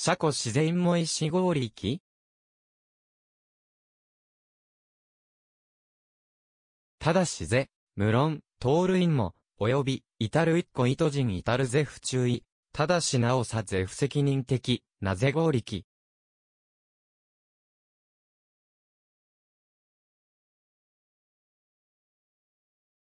車庫自然も石合力ただしぜ、無論、盗塁も、及び、至る一個意図人至るぜ不注意、ただしなおさぜ不責任的、なぜ合力、